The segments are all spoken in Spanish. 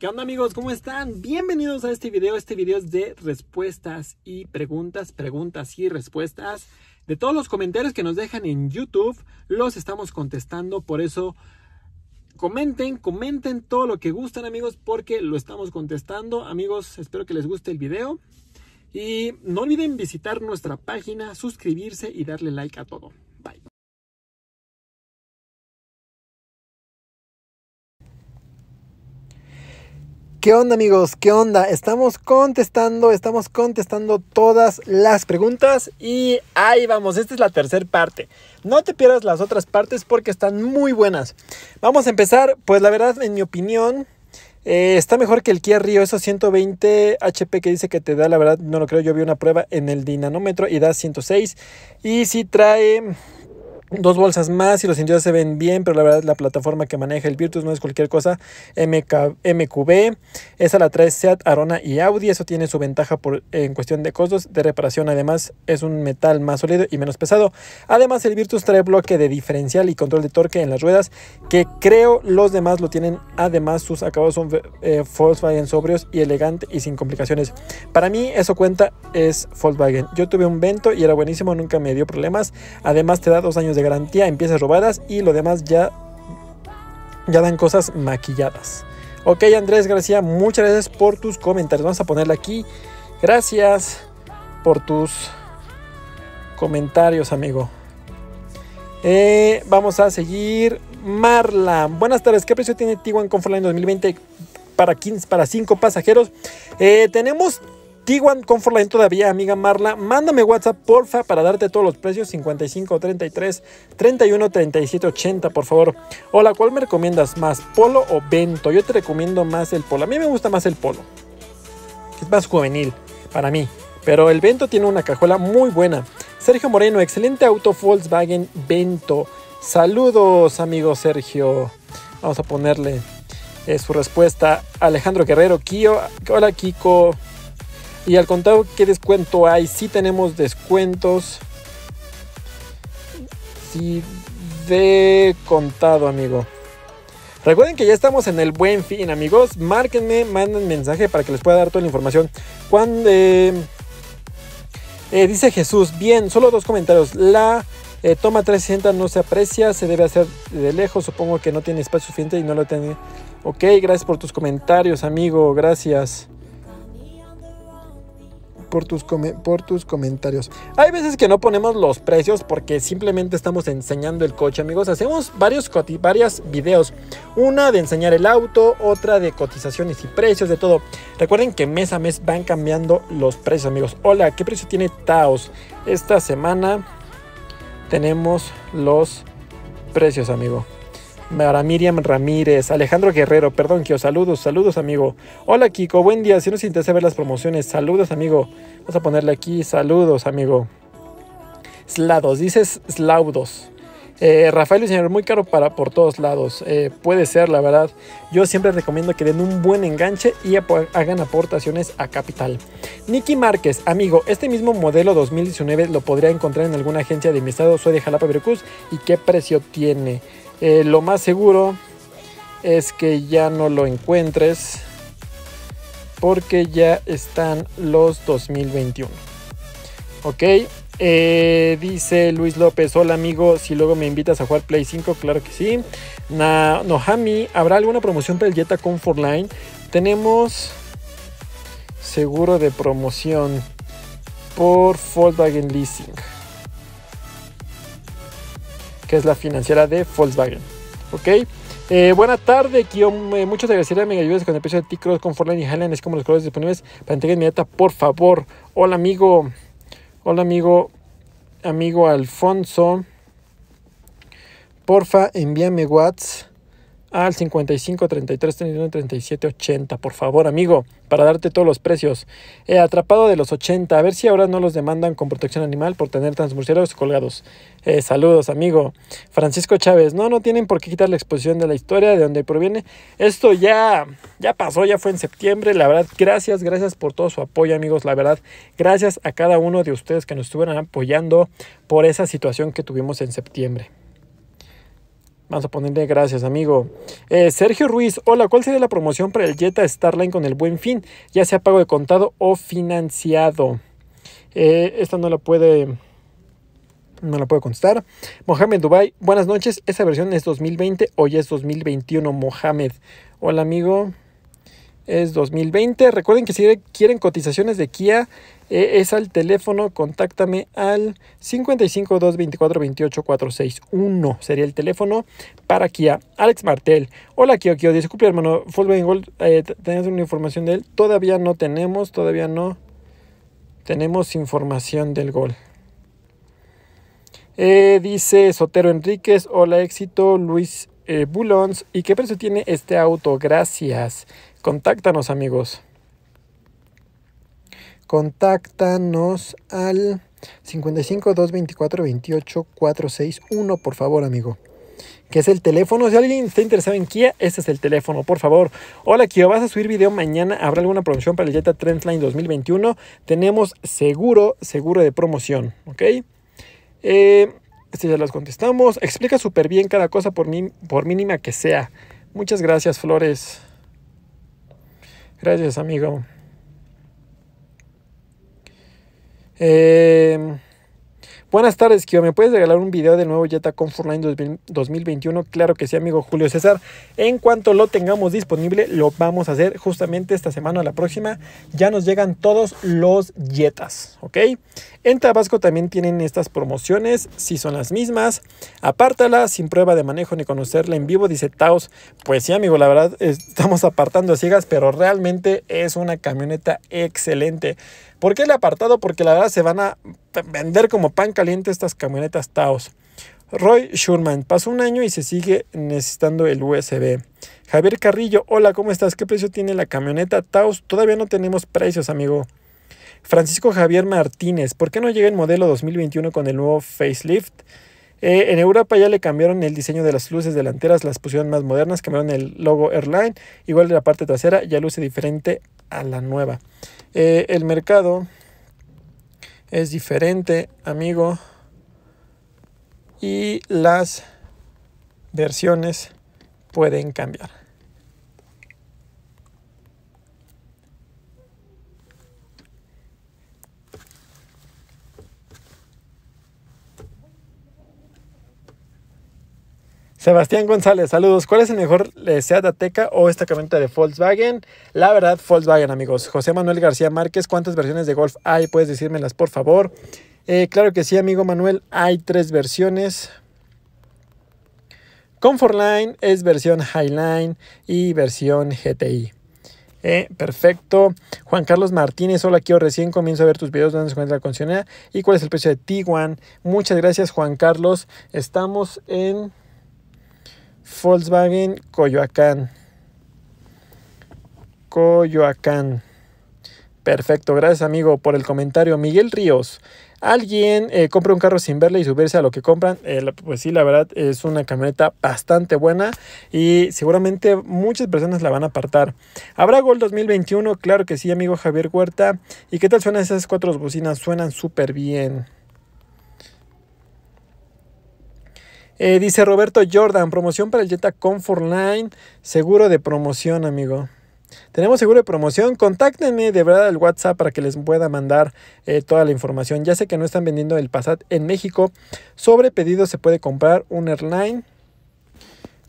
¿Qué onda amigos? ¿Cómo están? Bienvenidos a este video. Este video es de respuestas y preguntas, preguntas y respuestas. De todos los comentarios que nos dejan en YouTube, los estamos contestando. Por eso, comenten, comenten todo lo que gustan amigos, porque lo estamos contestando. Amigos, espero que les guste el video. Y no olviden visitar nuestra página, suscribirse y darle like a todo. ¿Qué onda amigos? ¿Qué onda? Estamos contestando, estamos contestando todas las preguntas y ahí vamos, esta es la tercera parte. No te pierdas las otras partes porque están muy buenas. Vamos a empezar, pues la verdad en mi opinión eh, está mejor que el Kia Rio, esos 120 HP que dice que te da, la verdad no lo creo, yo vi una prueba en el dinamómetro y da 106 y si trae dos bolsas más y los interiores se ven bien, pero la verdad la plataforma que maneja el Virtus no es cualquier cosa. MK, MQB, esa la trae Seat, Arona y Audi, eso tiene su ventaja por, en cuestión de costos de reparación, además es un metal más sólido y menos pesado. Además el Virtus trae bloque de diferencial y control de torque en las ruedas, que creo los demás lo tienen, además sus acabados son eh, Volkswagen sobrios y elegante y sin complicaciones. Para mí eso cuenta es Volkswagen, yo tuve un Vento y era buenísimo, nunca me dio problemas, además te da dos años de garantía en piezas robadas y lo demás ya, ya dan cosas maquilladas. Ok Andrés García, muchas gracias por tus comentarios. Vamos a ponerle aquí. Gracias por tus comentarios, amigo. Eh, vamos a seguir. Marla, buenas tardes. ¿Qué precio tiene Tiguan en 2020 para, 15, para 5 pasajeros? Eh, tenemos Kiwan Comfortline todavía, amiga Marla. Mándame WhatsApp, porfa, para darte todos los precios. 55, 33, 31, 37, 80, por favor. Hola, ¿cuál me recomiendas más, polo o vento? Yo te recomiendo más el polo. A mí me gusta más el polo. Es más juvenil, para mí. Pero el vento tiene una cajuela muy buena. Sergio Moreno, excelente auto Volkswagen Vento. Saludos, amigo Sergio. Vamos a ponerle eh, su respuesta. Alejandro Guerrero, Kio. Hola, Kiko. Y al contado, qué descuento hay, si tenemos descuentos. Sí, de contado, amigo. Recuerden que ya estamos en el buen fin, amigos. Márquenme, manden mensaje para que les pueda dar toda la información. Cuando eh, eh, dice Jesús, bien, solo dos comentarios. La eh, toma 360 no se aprecia, se debe hacer de lejos. Supongo que no tiene espacio suficiente y no lo tiene. Ok, gracias por tus comentarios, amigo. Gracias por tus, por tus comentarios. Hay veces que no ponemos los precios porque simplemente estamos enseñando el coche, amigos. Hacemos varios varias videos. Una de enseñar el auto, otra de cotizaciones y precios, de todo. Recuerden que mes a mes van cambiando los precios, amigos. Hola, ¿qué precio tiene Taos? Esta semana tenemos los precios, amigo. Para Miriam Ramírez, Alejandro Guerrero, perdón, Kio saludos, saludos amigo. Hola Kiko, buen día, si nos interesa ver las promociones, saludos amigo. Vamos a ponerle aquí, saludos amigo. Slados, dices Slaudos. Eh, Rafael señor, muy caro para por todos lados. Eh, puede ser, la verdad. Yo siempre recomiendo que den un buen enganche y hagan aportaciones a capital. Nicky Márquez, amigo, este mismo modelo 2019 lo podría encontrar en alguna agencia de mi estado. Soy de Jalapa, Veracruz. ¿Y qué precio tiene? Eh, lo más seguro es que ya no lo encuentres porque ya están los 2021. Ok, eh, dice Luis López, hola amigo, si luego me invitas a jugar Play 5, claro que sí. Na, Nohami, ¿habrá alguna promoción para el Jetta Comfort Line? Tenemos seguro de promoción por Volkswagen Leasing que es la financiera de Volkswagen. ¿Ok? Eh, buena tarde, muchos Eh, muchas gracias. Me ayudes con el precio de T-Cross con y Highland. Es como los colores disponibles para entrega inmediata, por favor. Hola, amigo. Hola, amigo. Amigo Alfonso. Porfa, envíame WhatsApp al 55 33 31 37 80. Por favor, amigo, para darte todos los precios. He atrapado de los 80. A ver si ahora no los demandan con protección animal por tener transmurcieros colgados. Eh, saludos, amigo. Francisco Chávez. No, no tienen por qué quitar la exposición de la historia de donde proviene. Esto ya, ya pasó, ya fue en septiembre. La verdad, gracias, gracias por todo su apoyo, amigos. La verdad, gracias a cada uno de ustedes que nos estuvieron apoyando por esa situación que tuvimos en septiembre. Vamos a ponerle gracias, amigo. Eh, Sergio Ruiz, hola, ¿cuál sería la promoción para el Jetta Starline con el buen fin? Ya sea pago de contado o financiado. Eh, esta no la puede. No la puedo contestar. Mohamed Dubai, buenas noches. ¿Esa versión es 2020 o ya es 2021, Mohamed? Hola, amigo. Es 2020. Recuerden que si quieren cotizaciones de Kia, es al teléfono, contáctame al 55 224 Sería el teléfono para Kia. Alex Martel. Hola, Kio Kio. Disculpe, hermano. Full Gold, eh, una información de él? Todavía no tenemos, todavía no tenemos información del gol. Eh, dice Sotero Enríquez. Hola, éxito. Luis eh, Bulons. ¿Y qué precio tiene este auto? Gracias. Contáctanos, amigos contáctanos al 55 224 por favor, amigo. Que es el teléfono. Si alguien está interesado en Kia, este es el teléfono, por favor. Hola, Kia, ¿vas a subir video mañana? ¿Habrá alguna promoción para el Jetta Trendline 2021? Tenemos seguro, seguro de promoción, ¿ok? Eh, si este ya las contestamos. Explica súper bien cada cosa, por, por mínima que sea. Muchas gracias, Flores. Gracias, amigo. Eh, Buenas tardes, Kio. ¿Me puedes regalar un video de nuevo Jetta Comfort Line 2021? Claro que sí, amigo Julio César. En cuanto lo tengamos disponible, lo vamos a hacer justamente esta semana o la próxima. Ya nos llegan todos los Jetas, ¿ok? En Tabasco también tienen estas promociones, si son las mismas. Apártala sin prueba de manejo ni conocerla en vivo, dice Taos. Pues sí, amigo, la verdad estamos apartando a ciegas, pero realmente es una camioneta excelente. ¿Por qué el apartado? Porque la verdad se van a vender como panca caliente estas camionetas Taos. Roy Schurman, pasó un año y se sigue necesitando el USB. Javier Carrillo, hola, ¿cómo estás? ¿Qué precio tiene la camioneta Taos? Todavía no tenemos precios, amigo. Francisco Javier Martínez, ¿por qué no llega el modelo 2021 con el nuevo facelift? Eh, en Europa ya le cambiaron el diseño de las luces delanteras, las pusieron más modernas, cambiaron el logo Airline, igual de la parte trasera ya luce diferente a la nueva. Eh, el mercado es diferente, amigo. Y las versiones pueden cambiar. Sebastián González, saludos. ¿Cuál es el mejor eh, Seat Ateca o esta camioneta de Volkswagen? La verdad, Volkswagen, amigos. José Manuel García Márquez, ¿cuántas versiones de Golf hay? Puedes decírmelas, por favor. Eh, claro que sí, amigo Manuel, hay tres versiones. Comfortline es versión Highline y versión GTI. Eh, perfecto. Juan Carlos Martínez, hola, aquí recién comienzo a ver tus videos, dónde se encuentra la concesionaria y cuál es el precio de Tiguan. Muchas gracias, Juan Carlos. Estamos en Volkswagen Coyoacán. Coyoacán. Perfecto, gracias amigo por el comentario. Miguel Ríos, alguien eh, compra un carro sin verle y subirse a lo que compran. Eh, pues sí, la verdad es una camioneta bastante buena y seguramente muchas personas la van a apartar. ¿Habrá Gol 2021? Claro que sí, amigo Javier Huerta. ¿Y qué tal suenan esas cuatro bocinas? Suenan súper bien. Eh, dice Roberto Jordan, promoción para el Jetta Comfort Line, seguro de promoción, amigo. Tenemos seguro de promoción. Contáctenme de verdad al WhatsApp para que les pueda mandar eh, toda la información. Ya sé que no están vendiendo el Passat en México. Sobre pedido se puede comprar un airline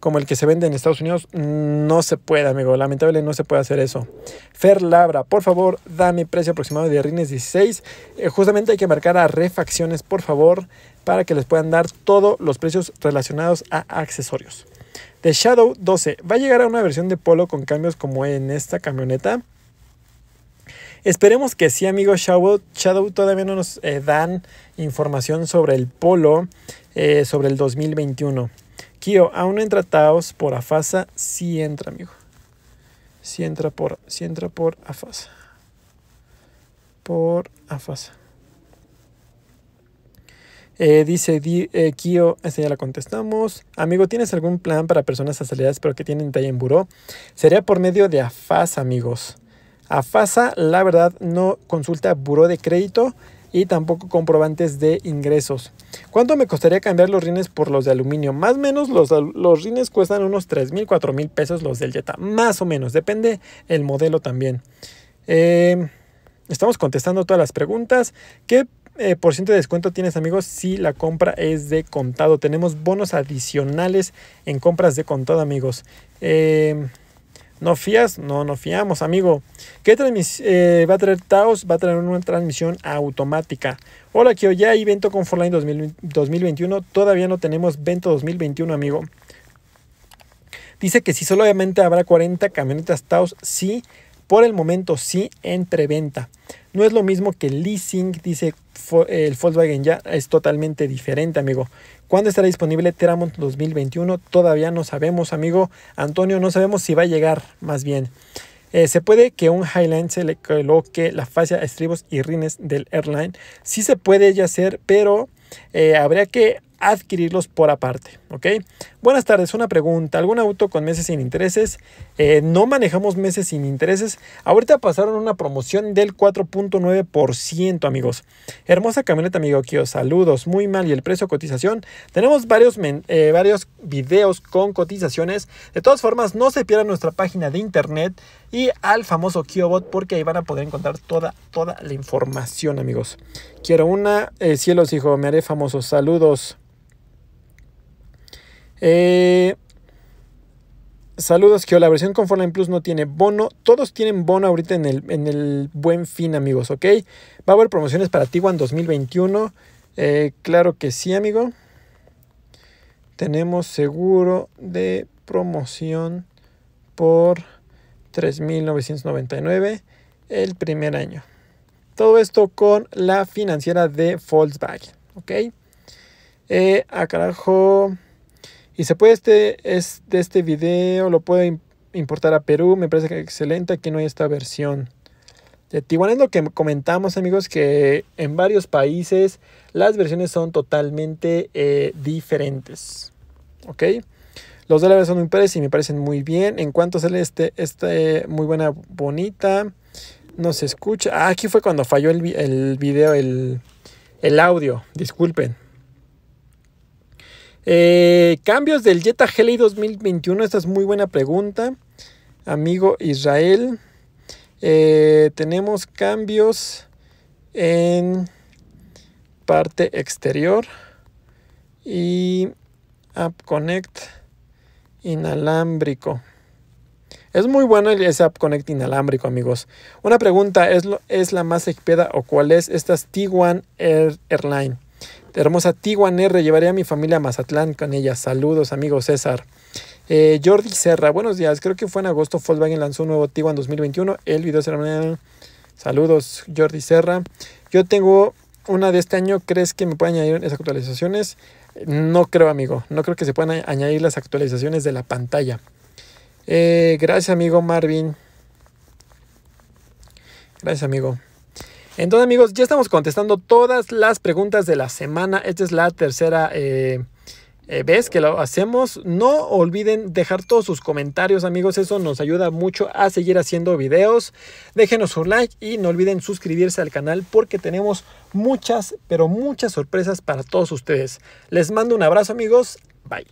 como el que se vende en Estados Unidos, no se puede, amigo. Lamentablemente no se puede hacer eso. Fer Labra, por favor, dame precio aproximado de rines 16. Eh, justamente hay que marcar a refacciones, por favor, para que les puedan dar todos los precios relacionados a accesorios. De Shadow 12 va a llegar a una versión de Polo con cambios como en esta camioneta. Esperemos que sí, amigo Shadow. Shadow todavía no nos eh, dan información sobre el Polo, eh, sobre el 2021. Kio, aún no entra Taos por Afasa. Sí entra, amigo. Sí entra por, entra por Afasa. Por Afasa. Eh, dice eh, Kio, esta ya la contestamos. Amigo, ¿tienes algún plan para personas asalariadas pero que tienen talla en buró? Sería por medio de Afasa, amigos. AFASA, la verdad, no consulta buró de crédito y tampoco comprobantes de ingresos. ¿Cuánto me costaría cambiar los rines por los de aluminio? Más o menos los, rines cuestan unos 3 mil, 4 mil pesos los del Jetta. Más o menos, depende el modelo también. Eh, estamos contestando todas las preguntas. ¿Qué eh, por ciento de descuento tienes amigos si la compra es de contado. Tenemos bonos adicionales en compras de contado amigos. Eh, ¿No fías? No, no fiamos, amigo. ¿Qué eh, va a tener Taos? Va a tener una transmisión automática. Hola, que ya hay evento con Forline 2021. Todavía no tenemos Vento 2021, amigo. Dice que si solamente habrá 40 camionetas Taos, sí, por el momento sí, entre venta. No es lo mismo que leasing, dice el Volkswagen ya, es totalmente diferente, amigo. ¿Cuándo estará disponible Teramont 2021? Todavía no sabemos, amigo. Antonio, no sabemos si va a llegar, más bien. Eh, se puede que un Highline se le coloque la fascia, estribos y rines del airline. Sí se puede ya hacer, pero eh, habría que adquirirlos por aparte. ¿ok? Buenas tardes, una pregunta. ¿Algún auto con meses sin intereses? Eh, no manejamos meses sin intereses. Ahorita pasaron una promoción del 4.9%, amigos. Hermosa camioneta, amigo Kio. Saludos, muy mal. ¿Y el precio cotización? Tenemos varios, eh, varios videos con cotizaciones. De todas formas, no se pierdan nuestra página de internet y al famoso Kiobot porque ahí van a poder encontrar toda, toda la información, amigos. Quiero una. Eh, cielos, hijo, me haré famoso. Saludos. Eh, saludos, que la versión con Fortnite Plus no tiene bono. Todos tienen bono ahorita en el, buen fin, amigos, ¿ok? Va a haber promociones para Tiguan 2021. Eh, claro que sí, amigo. Tenemos seguro de promoción por 3.999 el primer año. Todo esto con la financiera de Volkswagen, ¿ok? Eh, a ah, carajo. Y se puede este, es de este video, lo puedo importar a Perú, me parece que excelente, aquí no hay esta versión. De Tijuana es lo que comentamos amigos, que en varios países las versiones son totalmente eh, diferentes. ¿Ok? Los dólares son muy pares y me parecen muy bien. En cuanto sale este, este muy buena, bonita. No se escucha. Ah, aquí fue cuando falló el, el video, el audio. Disculpen. Eh, cambios del Jetta Heli 2021. Esta es muy buena pregunta, amigo Israel. Eh, tenemos cambios en parte exterior y App Connect inalámbrico. Es muy bueno ese App Connect inalámbrico, amigos. Una pregunta, ¿es, lo, es la más equipada o cuál es? Esta es T1 Airline. Hermosa Tiguan R, llevaré a mi familia a Mazatlán con ella. Saludos, amigo César. Eh, Jordi Serra, buenos días. Creo que fue en agosto Volkswagen lanzó un nuevo Tiguan 2021. El video será Saludos, Jordi Serra. Yo tengo una de este año. ¿Crees que me pueden añadir esas actualizaciones? No creo, amigo. No creo que se puedan añadir las actualizaciones de la pantalla. Eh, gracias, amigo Marvin. Gracias, amigo. Entonces amigos, ya estamos contestando todas las preguntas de la semana. Esta es la tercera eh, eh, vez que lo hacemos. No olviden dejar todos sus comentarios amigos, eso nos ayuda mucho a seguir haciendo videos. Déjenos un like y no olviden suscribirse al canal porque tenemos muchas, pero muchas sorpresas para todos ustedes. Les mando un abrazo amigos, bye.